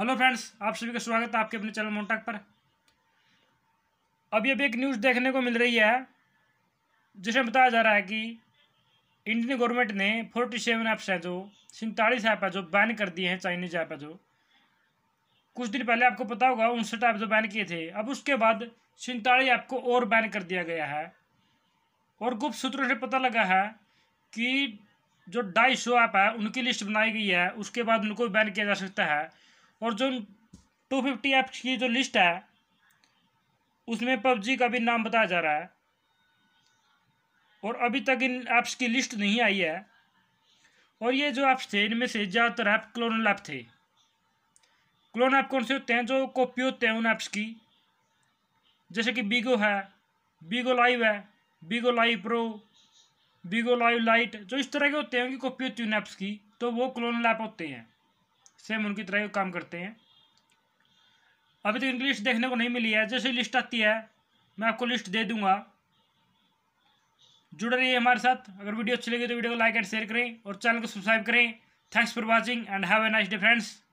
hello friends आप सभी का स्वागत है आपके अपने चैनल मोन्टाक पर अभी अभी एक न्यूज़ देखने को मिल रही है जिसमें बताया जा रहा है कि इंडियन गवर्नमेंट ने फोर्टी सेवन ऐप्स हैं जो सैंतालीस ऐप है जो बैन कर दिए हैं चाइनीज ऐप है जो कुछ दिन पहले आपको पता होगा उनसठ ऐप जो बैन किए थे अब उसके बाद सैंतालीस ऐप को और बैन कर दिया गया है और गुप्त सूत्रों से पता लगा है कि जो ढाई सौ ऐप है उनकी लिस्ट बनाई गई है उसके बाद उनको बैन किया जा सकता है और जो टू फिफ्टी ऐप्स की जो लिस्ट है उसमें पबजी का भी नाम बताया जा रहा है और अभी तक इन ऐप्स की लिस्ट नहीं आई है और ये जो ऐप्स थे इनमें से ज़्यादातर ऐप क्लोनल ऐप थे क्लोन ऐप कौन से होते हैं जो कॉपी होते हैं उन ऐप्स की जैसे कि बीगो है बीगो लाइव है Bigo Live Pro Bigo Live Lite जो इस तरह के होते हैं उनकी कॉपी होती है उन ऐप्स की तो वो क्लोनल ऐप होते हैं सेम उनकी तरह काम करते हैं अभी तक तो इनकी लिस्ट देखने को नहीं मिली है जैसे लिस्ट आती है मैं आपको लिस्ट दे दूंगा जुड़ रही है हमारे साथ अगर वीडियो अच्छी लगी तो वीडियो को लाइक एंड शेयर करें और चैनल को सब्सक्राइब करें thanks for watching and have a nice day friends